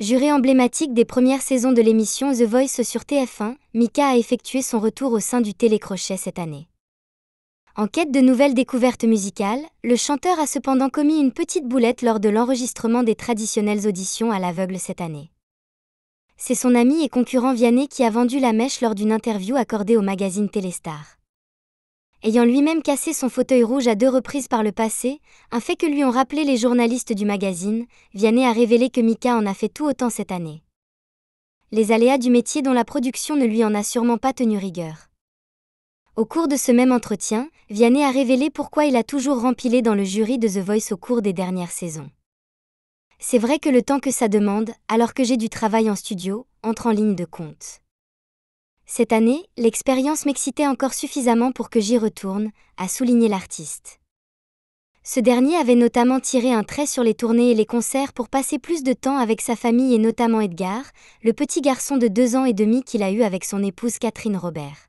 Juré emblématique des premières saisons de l'émission The Voice sur TF1, Mika a effectué son retour au sein du télécrochet cette année. En quête de nouvelles découvertes musicales, le chanteur a cependant commis une petite boulette lors de l'enregistrement des traditionnelles auditions à l'aveugle cette année. C'est son ami et concurrent Vianney qui a vendu la mèche lors d'une interview accordée au magazine Téléstar ayant lui-même cassé son fauteuil rouge à deux reprises par le passé, un fait que lui ont rappelé les journalistes du magazine, Vianney a révélé que Mika en a fait tout autant cette année. Les aléas du métier dont la production ne lui en a sûrement pas tenu rigueur. Au cours de ce même entretien, Vianney a révélé pourquoi il a toujours rempilé dans le jury de The Voice au cours des dernières saisons. C'est vrai que le temps que ça demande, alors que j'ai du travail en studio, entre en ligne de compte. Cette année, l'expérience m'excitait encore suffisamment pour que j'y retourne, a souligné l'artiste. Ce dernier avait notamment tiré un trait sur les tournées et les concerts pour passer plus de temps avec sa famille et notamment Edgar, le petit garçon de deux ans et demi qu'il a eu avec son épouse Catherine Robert.